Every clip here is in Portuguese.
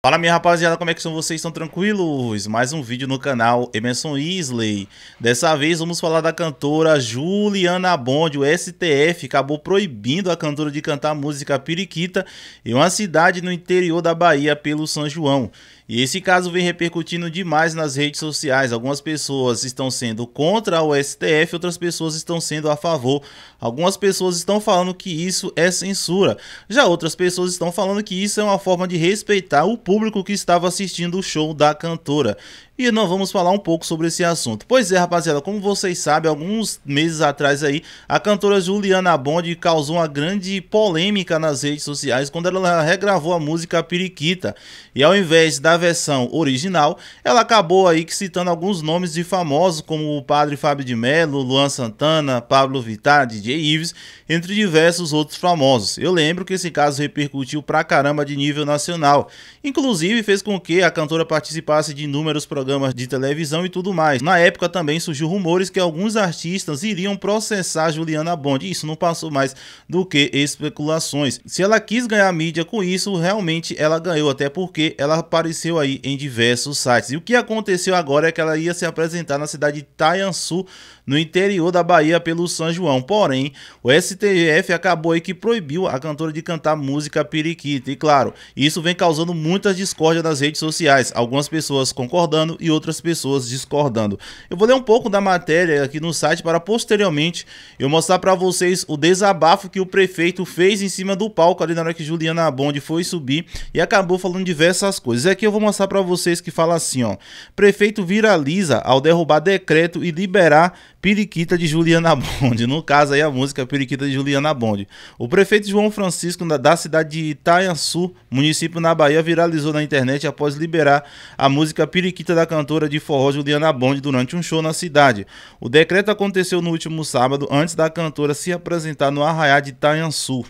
Fala minha rapaziada, como é que são vocês? Estão tranquilos? Mais um vídeo no canal Emerson Isley. Dessa vez vamos falar da cantora Juliana Bond. O STF acabou proibindo a cantora de cantar música Piriquita em uma cidade no interior da Bahia pelo São João. E esse caso vem repercutindo demais nas redes sociais. Algumas pessoas estão sendo contra o STF, outras pessoas estão sendo a favor. Algumas pessoas estão falando que isso é censura. Já outras pessoas estão falando que isso é uma forma de respeitar o público que estava assistindo o show da cantora e nós vamos falar um pouco sobre esse assunto. Pois é, rapaziada, como vocês sabem, alguns meses atrás aí, a cantora Juliana Bond causou uma grande polêmica nas redes sociais quando ela regravou a música Periquita. E ao invés da versão original, ela acabou aí citando alguns nomes de famosos como o padre Fábio de Mello, Luan Santana, Pablo Vittar, DJ Ives, entre diversos outros famosos. Eu lembro que esse caso repercutiu pra caramba de nível nacional. Inclusive fez com que a cantora participasse de inúmeros programas programas de televisão e tudo mais. Na época também surgiu rumores que alguns artistas iriam processar Juliana Bond. Isso não passou mais do que especulações. Se ela quis ganhar mídia com isso, realmente ela ganhou, até porque ela apareceu aí em diversos sites. E o que aconteceu agora é que ela ia se apresentar na cidade de Taiansu, no interior da Bahia pelo São João. Porém, o STF acabou que proibiu a cantora de cantar música periquita. E claro, isso vem causando muitas discórdias nas redes sociais, algumas pessoas concordando e outras pessoas discordando. Eu vou ler um pouco da matéria aqui no site para posteriormente eu mostrar para vocês o desabafo que o prefeito fez em cima do palco ali na hora que Juliana Abonde foi subir e acabou falando diversas coisas. Aqui eu vou mostrar para vocês que fala assim, ó: Prefeito viraliza ao derrubar decreto e liberar Periquita de Juliana Bonde. No caso aí a música é Periquita de Juliana Bonde. O prefeito João Francisco da cidade de Itaiansu, município na Bahia, viralizou na internet após liberar a música Periquita da cantora de forró Juliana Bonde durante um show na cidade. O decreto aconteceu no último sábado, antes da cantora se apresentar no Arraiá de Itaiansu.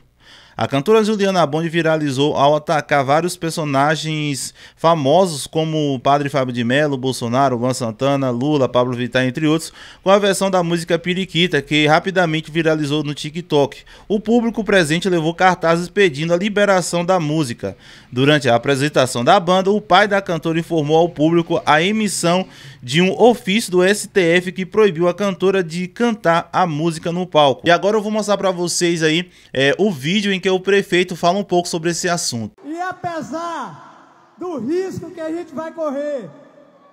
A cantora Juliana Bond viralizou ao atacar vários personagens famosos como o Padre Fábio de Mello, Bolsonaro, Juan Santana, Lula, Pablo Vittar, entre outros, com a versão da música Piriquita, que rapidamente viralizou no TikTok. O público presente levou cartazes pedindo a liberação da música. Durante a apresentação da banda, o pai da cantora informou ao público a emissão de um ofício do STF que proibiu a cantora de cantar a música no palco. E agora eu vou mostrar para vocês aí é, o vídeo em que o prefeito fala um pouco sobre esse assunto. E apesar do risco que a gente vai correr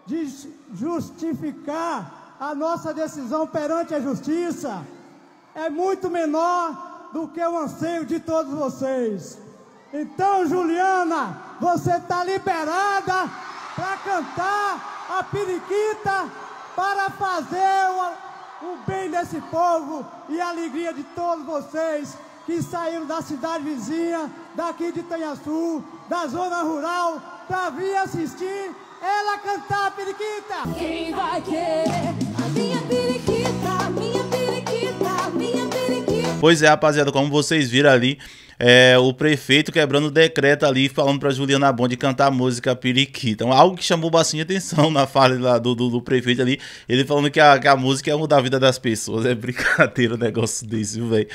de justificar a nossa decisão perante a justiça, é muito menor do que o anseio de todos vocês. Então, Juliana, você está liberada para cantar a periquita para fazer o, o bem desse povo e a alegria de todos vocês que saíram da cidade vizinha, daqui de Itanhaçu, da zona rural, para vir assistir ela cantar a periquita. Quem vai querer a minha periquita, minha periquita, minha periquita? Pois é, rapaziada, como vocês viram ali, é, o prefeito quebrando o decreto ali, falando para Juliana Bond cantar música Periquita. Então, algo que chamou bastante atenção na fala do, do, do, prefeito ali, ele falando que a, que a música ia é mudar a vida das pessoas. É brincadeira o um negócio desse, velho.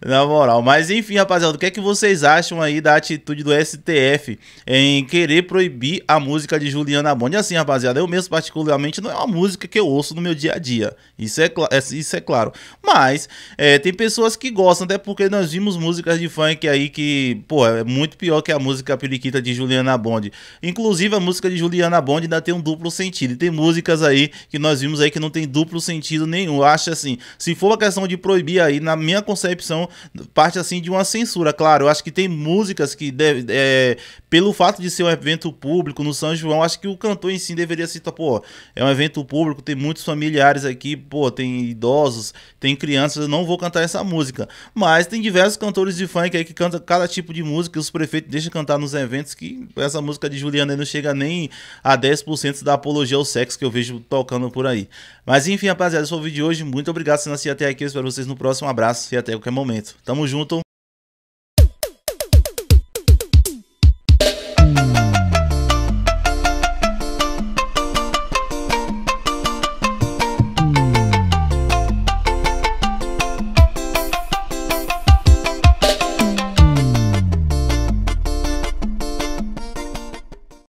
Na moral. Mas enfim, rapaziada, o que é que vocês acham aí da atitude do STF em querer proibir a música de Juliana Bond? Assim, rapaziada, eu mesmo particularmente não é uma música que eu ouço no meu dia a dia. Isso é, é isso é claro. Mas é, tem pessoas que gostam, até porque nós vimos músicas de funk aí aí que, pô, é muito pior que a música Periquita de Juliana Bond. Inclusive, a música de Juliana Bond ainda tem um duplo sentido. E tem músicas aí que nós vimos aí que não tem duplo sentido nenhum. acho assim, se for uma questão de proibir aí, na minha concepção, parte assim de uma censura. Claro, eu acho que tem músicas que, deve, é, pelo fato de ser um evento público no São João, acho que o cantor em si deveria citar, pô, é um evento público, tem muitos familiares aqui, pô, tem idosos, tem crianças, eu não vou cantar essa música. Mas tem diversos cantores de funk aí que canta cada tipo de música e os prefeitos deixam cantar nos eventos que essa música de Juliana não chega nem a 10% da apologia ao sexo que eu vejo tocando por aí. Mas enfim, rapaziada, esse foi o vídeo de hoje. Muito obrigado por assistir até aqui. Eu espero vocês no próximo. Um abraço e até qualquer momento. Tamo junto.